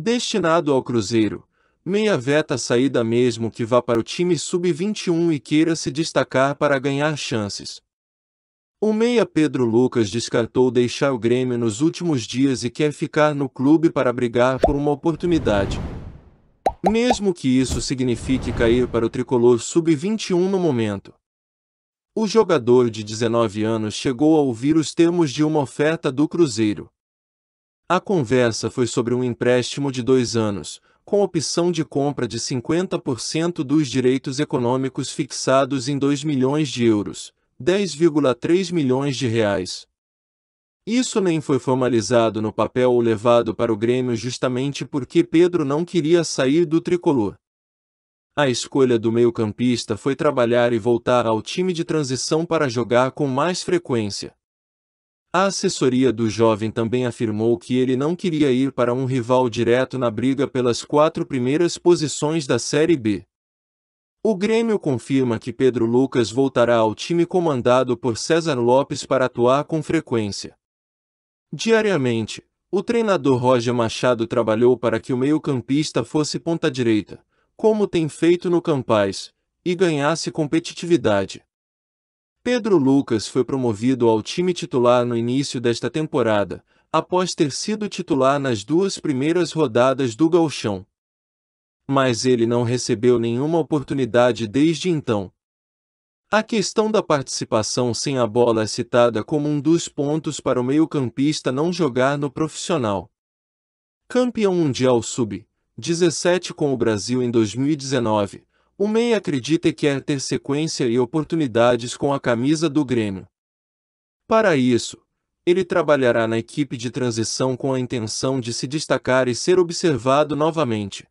Destinado ao Cruzeiro, meia veta saída mesmo que vá para o time sub-21 e queira se destacar para ganhar chances. O meia Pedro Lucas descartou deixar o Grêmio nos últimos dias e quer ficar no clube para brigar por uma oportunidade. Mesmo que isso signifique cair para o tricolor sub-21 no momento. O jogador de 19 anos chegou a ouvir os termos de uma oferta do Cruzeiro. A conversa foi sobre um empréstimo de dois anos, com opção de compra de 50% dos direitos econômicos fixados em 2 milhões de euros, 10,3 milhões de reais. Isso nem foi formalizado no papel ou levado para o Grêmio justamente porque Pedro não queria sair do tricolor. A escolha do meio-campista foi trabalhar e voltar ao time de transição para jogar com mais frequência. A assessoria do jovem também afirmou que ele não queria ir para um rival direto na briga pelas quatro primeiras posições da Série B. O Grêmio confirma que Pedro Lucas voltará ao time comandado por César Lopes para atuar com frequência. Diariamente, o treinador Roger Machado trabalhou para que o meio-campista fosse ponta-direita, como tem feito no Campais, e ganhasse competitividade. Pedro Lucas foi promovido ao time titular no início desta temporada, após ter sido titular nas duas primeiras rodadas do Gauchão. Mas ele não recebeu nenhuma oportunidade desde então. A questão da participação sem a bola é citada como um dos pontos para o meio-campista não jogar no profissional. Campeão Mundial Sub-17 com o Brasil em 2019, o MEI acredita que quer é ter sequência e oportunidades com a camisa do Grêmio. Para isso, ele trabalhará na equipe de transição com a intenção de se destacar e ser observado novamente.